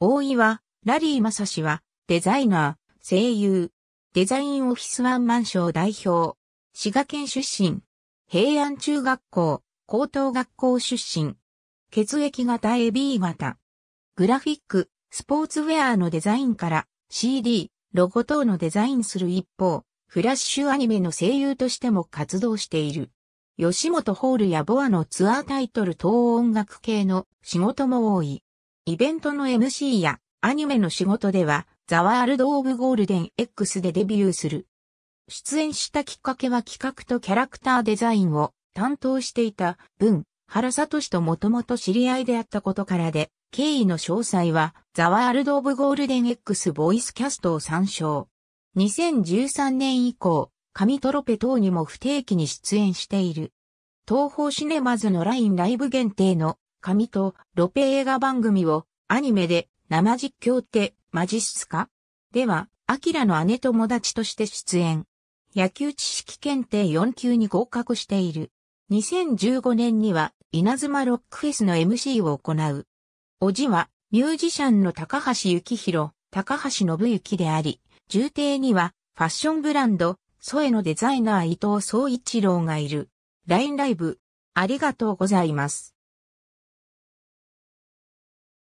大岩、ラリー正氏は、デザイナー、声優、デザインオフィスワンマンション代表、滋賀県出身、平安中学校、高等学校出身、血液型 AB 型、グラフィック、スポーツウェアのデザインから CD、ロゴ等のデザインする一方、フラッシュアニメの声優としても活動している。吉本ホールやボアのツアータイトル等音楽系の仕事も多い。イベントの MC やアニメの仕事では、ザワールド・オブ・ゴールデン X でデビューする。出演したきっかけは企画とキャラクターデザインを担当していた文、原聡ともともと知り合いであったことからで、経緯の詳細は、ザワールド・オブ・ゴールデン X ボイスキャストを参照。2013年以降、紙トロペ等にも不定期に出演している。東方シネマズの LINE ライブ限定の紙とロペ映画番組をアニメで生実況ってマジっすかでは、アキラの姉友達として出演。野球知識検定4級に合格している。2015年には稲妻ロックフェスの MC を行う。おじはミュージシャンの高橋幸宏、高橋信之であり、重帝にはファッションブランド、ソエのデザイナー伊藤総一郎がいる。LINE ライブ、ありがとうございます。